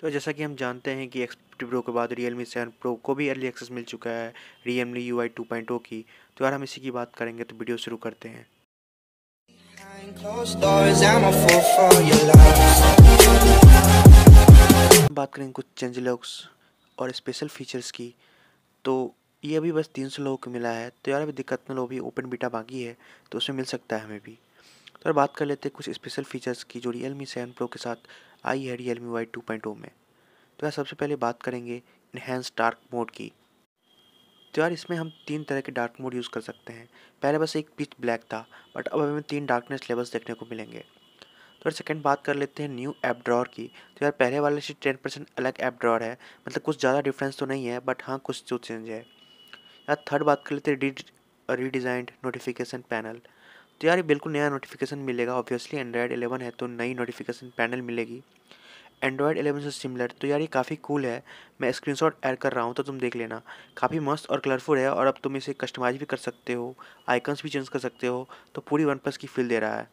तो जैसा कि हम जानते हैं कि एक्स फिफ्टी प्रो के बाद रियल मी सेवन प्रो को भी अर्ली एक्सेस मिल चुका है Realme U I two point O की तो यार हम इसी की बात करेंगे तो वीडियो शुरू करते हैं बात करेंगे कुछ चेंज लॉक्स और स्पेशल फीचर्स की तो ये अभी बस तीन सौ लोगों को मिला है तो यार अभी दिक्कत ना लोग भी ओपन बीटा बाकी है तो उसमें मिल सकता है हमें भी तो बात कर लेते हैं कुछ स्पेशल फीचर्स की जो रियल मी सेवन प्रो के साथ आई है Realme Y two point में तो यार सबसे पहले बात करेंगे इन्हेंस डार्क मोड की तो यार इसमें हम तीन तरह के डार्क मोड यूज़ कर सकते हैं पहले बस एक पिच ब्लैक था बट अब हमें तीन डार्कनेस लेवल्स देखने को मिलेंगे तो यार सेकेंड बात कर लेते हैं न्यू ऐप ड्रॉर की तो यार पहले वाले से टेन परसेंट अलग ऐप ड्रॉर है मतलब कुछ ज़्यादा डिफरेंस तो नहीं है बट हाँ कुछ तो चेंज है यार थर्ड बात कर लेते हैं रीडिज़ाइंड नोटिफिकेशन पैनल तो यार बिल्कुल नया नोटिफिकेशन मिलेगा ऑब्वियसली एंड्रॉयड एलेवन है तो नई नोटिफिकेशन पैनल मिलेगी एंड्रॉयड एलेवन से सिमिलर तो यार ये काफ़ी कूल है मैं स्क्रीनशॉट ऐड कर रहा हूँ तो तुम देख लेना काफ़ी मस्त और कलरफुल है और अब तुम इसे कस्टमाइज भी कर सकते हो आइकन्स भी चेंज कर सकते हो तो पूरी वन प्लस की फील दे रहा है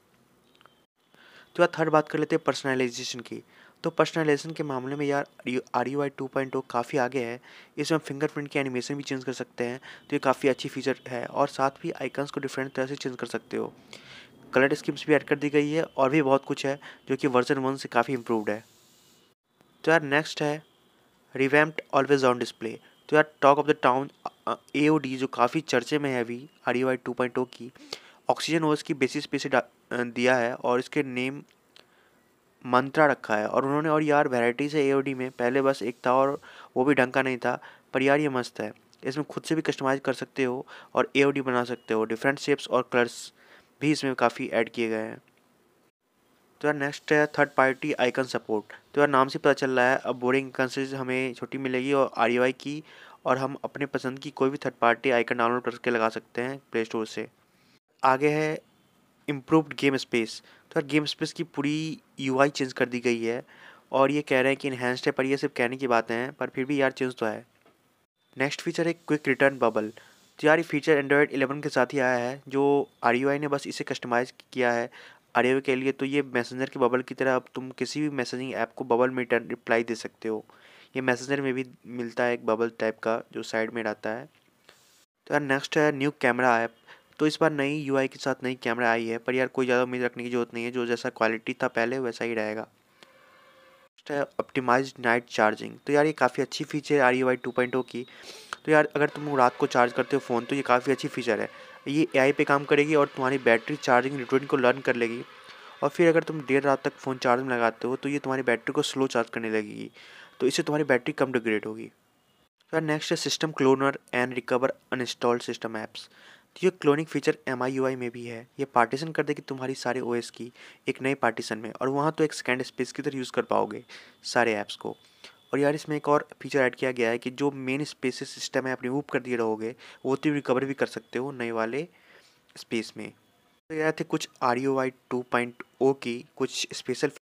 उसके बाद थर्ड बात कर लेते हैं पर्सनलाइजेशन की तो पर्सनलाइजेशन के मामले में यार R U I two point काफ़ी आगे है इसमें हम फिंगरप्रिंट की एनिमेशन भी चेंज कर सकते हैं तो ये काफ़ी अच्छी फीचर है और साथ भी आइकन्स को डिफरेंट तरह से चेंज कर सकते हो कलर स्कीम्स भी ऐड कर दी गई है और भी बहुत कुछ है जो कि वर्जन वन से काफ़ी इम्प्रूवड है तो यार नेक्स्ट है रिवैम्प्ड ऑलवेज ऑन डिस्प्ले तो यार टॉक ऑफ द टाउन ए जो काफ़ी चर्चे में है अभी R U I two point की ऑक्सीजन वर्स की बेसिस पे से दिया है और इसके नेम मंत्रा रखा है और उन्होंने और यार वैराइटीज़ है ए में पहले बस एक था और वो भी ढंग का नहीं था पर यार ये मस्त है इसमें खुद से भी कस्टमाइज कर सकते हो और ए बना सकते हो डिफरेंट शेप्स और कलर्स भी इसमें काफ़ी ऐड किए गए हैं तो यार नेक्स्ट है थर्ड पार्टी आइकन सपोर्ट तो यार नाम से पता चल रहा है अब बोरिंग कंसेज हमें छोटी मिलेगी और आर e की और हम अपने पसंद की कोई भी थर्ड पार्टी आइकन डाउनलोड करके लगा सकते हैं प्ले स्टोर से आगे है इम्प्रूवड गेम स्पेस तो यार गेम स्पेस की पूरी यूआई चेंज कर दी गई है और ये कह रहे हैं कि इन्हेंस्ड है पर ये सिर्फ कहने की बातें हैं पर फिर भी यार चेंज तो है नेक्स्ट फीचर है क्विक रिटर्न बबल तो यार ये फीचर एंड्रॉयड एलेवन के साथ ही आया है जो आर e ने बस इसे कस्टमाइज़ किया है आर e के लिए तो ये मैसेंजर के बबल की तरह अब तुम किसी भी मैसेजिंग ऐप को बबल में रिटर्न रिप्लाई दे सकते हो ये मैसेंजर में भी मिलता है एक बबल टाइप का जो साइड में रहता है तो यार नेक्स्ट है न्यू कैमरा ऐप तो इस बार नई यू के साथ नई कैमरा आई है पर यार कोई ज़्यादा उम्मीद रखने की जरूरत नहीं है जो जैसा क्वालिटी था पहले वैसा ही रहेगा है ऑप्टिमाइज नाइट चार्जिंग तो यार ये काफ़ी अच्छी फीचर है R U I two point की तो यार अगर तुम रात को चार्ज करते हो फ़ोन तो ये काफ़ी अच्छी फीचर है ये ए पे काम करेगी और तुम्हारी बैटरी चार्जिंग रूटीन को लर्न कर लेगी और फिर अगर तुम देर रात तक फ़ोन चार्ज में लगाते हो तो ये तुम्हारी बैटरी को स्लो चार्ज करने लगेगी तो इससे तुम्हारी बैटरी कम डिग्रेड होगी तो यार नेक्स्ट है system cloner and recover uninstall system apps तो ये क्लोनिंग फीचर एम आई में भी है ये पार्टीशन कर देगी तुम्हारी सारे ओ की एक नए पार्टीशन में और वहाँ तो एक सेकेंड स्पेस की तरह यूज़ कर पाओगे सारे ऐप्स को और यार इसमें एक और फीचर ऐड किया गया है कि जो मेन स्पेस सिस्टम है आप रिमूव कर दिए रहोगे वो तो रिकवर भी कर सकते हो नए वाले स्पेस में तो यार थे कुछ R U Y two point O की कुछ स्पेशल